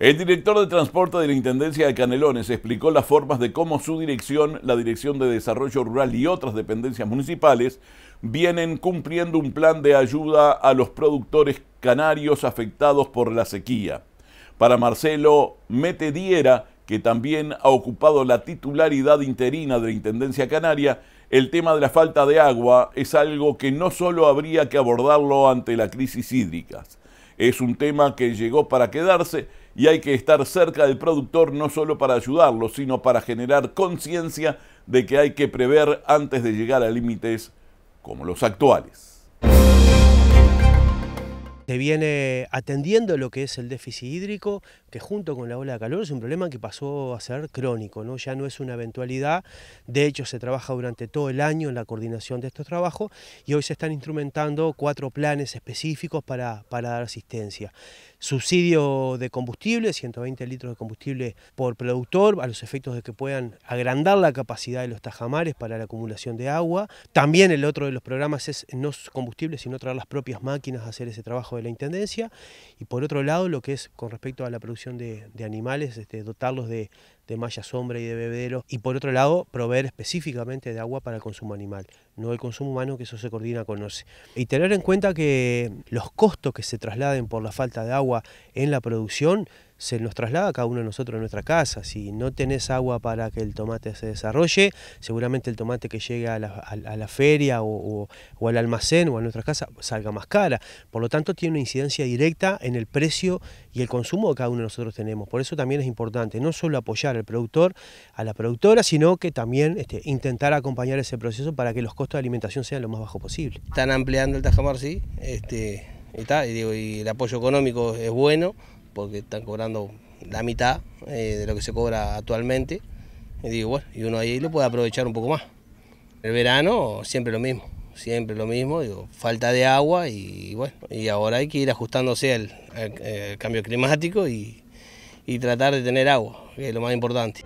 El director de transporte de la Intendencia de Canelones explicó las formas de cómo su dirección, la Dirección de Desarrollo Rural y otras dependencias municipales vienen cumpliendo un plan de ayuda a los productores canarios afectados por la sequía. Para Marcelo Metediera, que también ha ocupado la titularidad interina de la Intendencia Canaria, el tema de la falta de agua es algo que no solo habría que abordarlo ante la crisis hídrica, es un tema que llegó para quedarse y hay que estar cerca del productor no solo para ayudarlo, sino para generar conciencia de que hay que prever antes de llegar a límites como los actuales. Se viene atendiendo lo que es el déficit hídrico, que junto con la ola de calor es un problema que pasó a ser crónico, ¿no? ya no es una eventualidad, de hecho se trabaja durante todo el año en la coordinación de estos trabajos y hoy se están instrumentando cuatro planes específicos para, para dar asistencia. Subsidio de combustible, 120 litros de combustible por productor, a los efectos de que puedan agrandar la capacidad de los tajamares para la acumulación de agua. También el otro de los programas es no combustible, sino traer las propias máquinas a hacer ese trabajo de la Intendencia, y por otro lado lo que es con respecto a la producción de, animales, este, dotarlos de, de malla sombra y de bebedero Y por otro lado, proveer específicamente de agua para el consumo animal, no el consumo humano, que eso se coordina con OCE. Y tener en cuenta que los costos que se trasladen por la falta de agua en la producción se nos traslada a cada uno de nosotros en nuestra casa. Si no tenés agua para que el tomate se desarrolle, seguramente el tomate que llegue a la, feria o, o, al almacén o a nuestra casa salga más cara. Por lo tanto, tiene una incidencia directa en el precio y el consumo que cada uno de nosotros tenemos. Por eso también es importante no solo apoyar al productor, a la productora, sino que también este, intentar acompañar ese proceso para que los costos de alimentación sean lo más bajo posible. Están ampliando el Tajamar, sí, este, y, digo, y el apoyo económico es bueno, porque están cobrando la mitad eh, de lo que se cobra actualmente, y digo, bueno, y uno ahí lo puede aprovechar un poco más. El verano siempre lo mismo, siempre lo mismo, digo, falta de agua y bueno, y ahora hay que ir ajustándose al, cambio climático y tratar de tener agua que lo más importante.